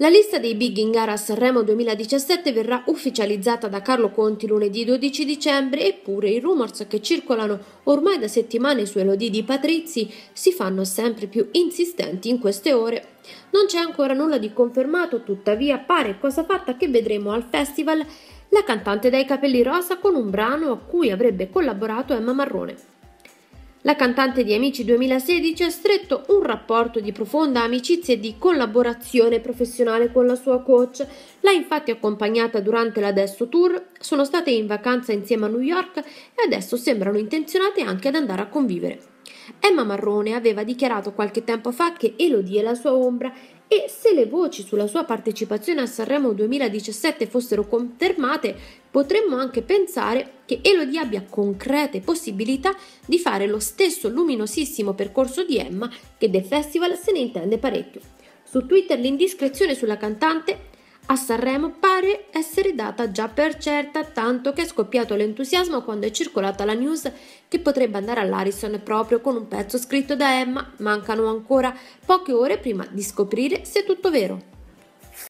La lista dei big in gara a Sanremo 2017 verrà ufficializzata da Carlo Conti lunedì 12 dicembre, eppure i rumors che circolano ormai da settimane su Elodie di Patrizi si fanno sempre più insistenti in queste ore. Non c'è ancora nulla di confermato, tuttavia pare cosa fatta che vedremo al festival la cantante dai capelli rosa con un brano a cui avrebbe collaborato Emma Marrone. La cantante di Amici 2016 ha stretto un rapporto di profonda amicizia e di collaborazione professionale con la sua coach. L'ha infatti accompagnata durante l'adesso tour, sono state in vacanza insieme a New York e adesso sembrano intenzionate anche ad andare a convivere. Emma Marrone aveva dichiarato qualche tempo fa che Elodie è la sua ombra e se le voci sulla sua partecipazione a Sanremo 2017 fossero confermate, potremmo anche pensare che Elodie abbia concrete possibilità di fare lo stesso luminosissimo percorso di Emma che del festival se ne intende parecchio. Su Twitter l'indiscrezione sulla cantante a Sanremo pare essere data già per certa, tanto che è scoppiato l'entusiasmo quando è circolata la news che potrebbe andare all'Arison proprio con un pezzo scritto da Emma. Mancano ancora poche ore prima di scoprire se è tutto vero.